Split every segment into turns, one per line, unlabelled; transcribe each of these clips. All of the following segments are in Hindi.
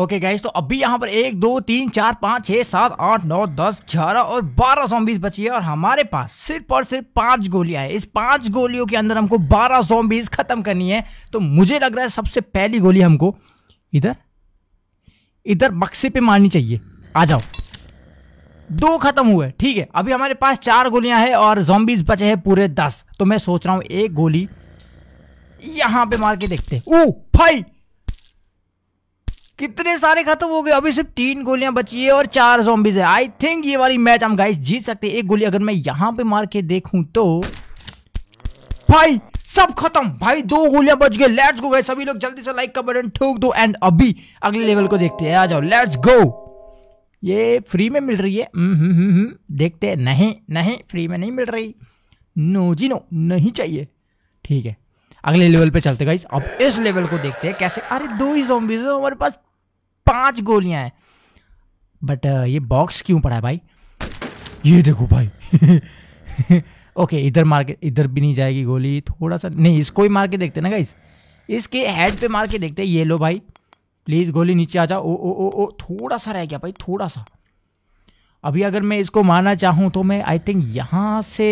ओके गाइस तो अभी यहाँ पर एक दो तीन चार पाँच छः सात आठ नौ दस ग्यारह और बारह जोम्बीज बची है और हमारे पास सिर्फ और सिर्फ पांच गोलियां है इस पांच गोलियों के अंदर हमको बारह जोम्बीज खत्म करनी है तो मुझे लग रहा है सबसे पहली गोली हमको इधर इधर बक्से पे मारनी चाहिए आ जाओ दो खत्म हुए ठीक है अभी हमारे पास चार गोलियां हैं और जोम्बीज बचे हैं पूरे दस तो मैं सोच रहा हूँ एक गोली यहाँ पे मार के देखते ओ भाई कितने सारे खत्म हो गए अभी सिर्फ तीन गोलियां बची है और चार जोबीज है आई थिंक ये वाली मैच हम गाइस जीत सकते हैं एक गोली अगर मैं यहाँ पे मार के देखूं तो भाई सब खत्म भाई दो गोलियां बच गए लेट्स गो गए सभी लोग जल्दी से लाइक का बटन ठोक दो एंड अभी अगले लेवल को देखते हैं आ जाओ लेट्स गो ये फ्री में मिल रही है हम्म, हम्म, हम्म, देखते हैं नहीं नहीं फ्री में नहीं मिल रही नो जी नो नहीं चाहिए ठीक है अगले लेवल पे चलते गाइस अब इस लेवल को देखते हैं कैसे अरे दो ही जोबीज हमारे पास पांच गोलियां हैं बट uh, ये बॉक्स क्यों पड़ा है भाई ये देखो भाई ओके इधर मार के इधर भी नहीं जाएगी गोली थोड़ा सा नहीं इसको ही मार के देखते ना गाइस इसके हेड पे मार के देखते ये लो भाई प्लीज़ गोली नीचे आ जाओ ओ ओ ओ ओ थोड़ा सा रह गया भाई थोड़ा सा अभी अगर मैं इसको मारना चाहूँ तो मैं आई थिंक यहाँ से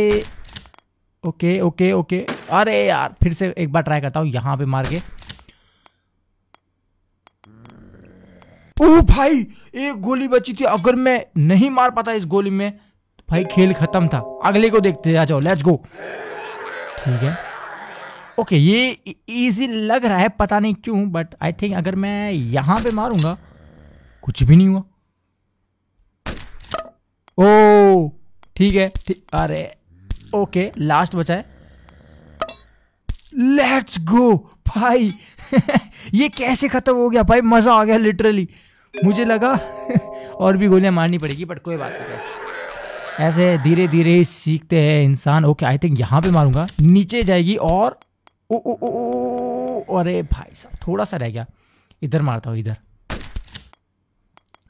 ओके ओके ओके अरे यार फिर से एक बार ट्राई करता हूँ यहाँ पे मार के ओह भाई एक गोली बची थी अगर मैं नहीं मार पाता इस गोली में तो भाई खेल खत्म था अगले को देखते आ जाओ लेट्स गो ठीक है ओके ये इजी e- लग रहा है पता नहीं क्यों बट आई थिंक अगर मैं यहां पे मारूंगा कुछ भी नहीं हुआ ओ ठीक है ठीक अरे ओके लास्ट बचा है लेट्स गो भाई ये कैसे खत्म हो गया भाई मजा आ गया लिटरली मुझे लगा और भी गोलियां मारनी पड़ेगी बट कोई बात नहीं ऐसे धीरे धीरे सीखते हैं इंसान ओके आई थिंक यहाँ पे मारूंगा नीचे जाएगी और ओ ओ ओ, ओ अरे भाई साहब थोड़ा सा रह गया इधर मारता हूँ इधर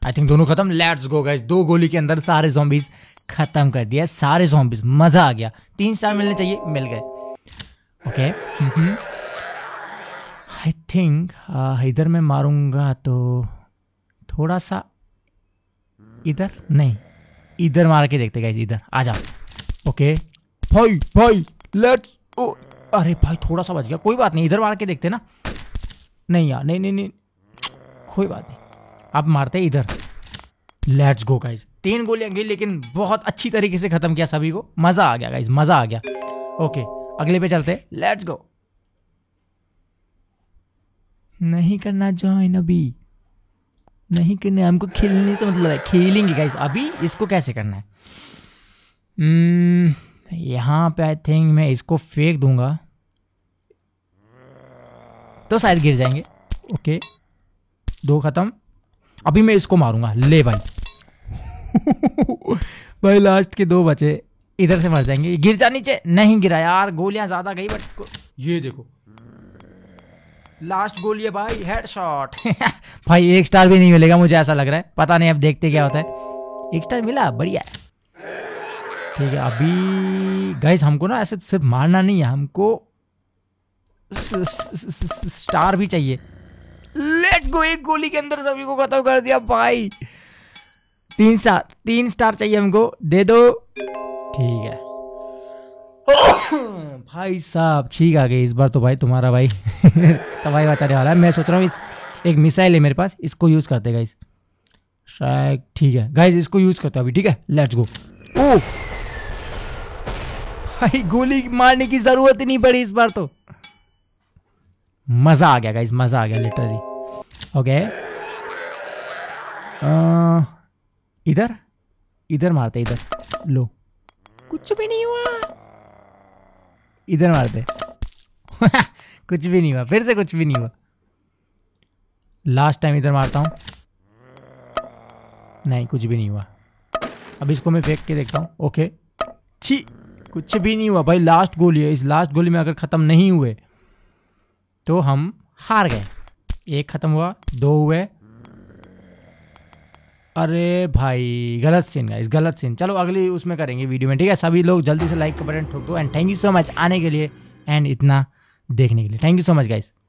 आई थिंक दोनों खत्म लेट्स गो गए दो गोली के अंदर सारे जॉम्बीज खत्म कर दिया सारे जॉम्बीज मजा आ गया तीन स्टार मिलने चाहिए मिल गए ओके आई थिंक इधर मैं मारूंगा तो थोड़ा सा इधर नहीं इधर मार के देखते गाइज इधर आ जाओ ओके भाई भाई लेट्स ओ अरे भाई थोड़ा सा बच गया कोई बात नहीं इधर मार के देखते ना नहीं यार नहीं नहीं नहीं कोई बात नहीं आप मारते इधर लेट्स गो गाइज तीन गोलियां गई लेकिन बहुत अच्छी तरीके से खत्म किया सभी को मजा आ गया गाइज मजा आ गया ओके अगले पे चलते लेट्स गो नहीं करना ज्वाइन अभी नहीं करने हमको खेलने से मतलब है खेलेंगे गाइस अभी इसको कैसे करना है hmm, यहाँ पे आई थिंक मैं इसको फेंक दूंगा तो शायद गिर जाएंगे ओके दो ख़त्म अभी मैं इसको मारूंगा ले भाई भाई लास्ट के दो बचे इधर से मर जाएंगे गिर जा नीचे नहीं गिरा यार गोलियां ज़्यादा गई बट ये देखो लास्ट गोल ये भाई हेडशॉट भाई एक स्टार भी नहीं मिलेगा मुझे ऐसा लग रहा है पता नहीं अब देखते क्या होता है एक स्टार मिला बढ़िया ठीक है अभी गाइस हमको ना ऐसे सिर्फ मारना नहीं है हमको स्टार भी चाहिए लेट्स गो एक गोली के अंदर सभी को खत्म कर दिया भाई तीन स्टार तीन स्टार चाहिए हमको दे दो ठीक है भाई साहब ठीक आ गए इस बार तो भाई तुम्हारा भाई तबाही बचाने वाला है मैं सोच रहा हूँ इस एक मिसाइल है मेरे पास इसको यूज़ करते गाइज शायद ठीक है गाइज इसको यूज़ करते अभी ठीक है लेट्स गो ओ भाई गोली मारने की ज़रूरत ही नहीं पड़ी इस बार तो मज़ा आ गया गाइज मज़ा आ गया लिटरली ओके इधर इधर मारते इधर लो कुछ भी नहीं हुआ इधर मार दे कुछ भी नहीं हुआ फिर से कुछ भी नहीं हुआ लास्ट टाइम इधर मारता हूँ नहीं कुछ भी नहीं हुआ अब इसको मैं फेंक के देखता हूँ ओके छी कुछ भी नहीं हुआ भाई लास्ट गोली है इस लास्ट गोली में अगर ख़त्म नहीं हुए तो हम हार गए एक ख़त्म हुआ दो हुए अरे भाई गलत सीन गाइस गलत सीन चलो अगली उसमें करेंगे वीडियो में ठीक है सभी लोग जल्दी से लाइक का बटन ठोक दो and thank you so much आने के लिए एंड इतना देखने के लिए thank you so much guys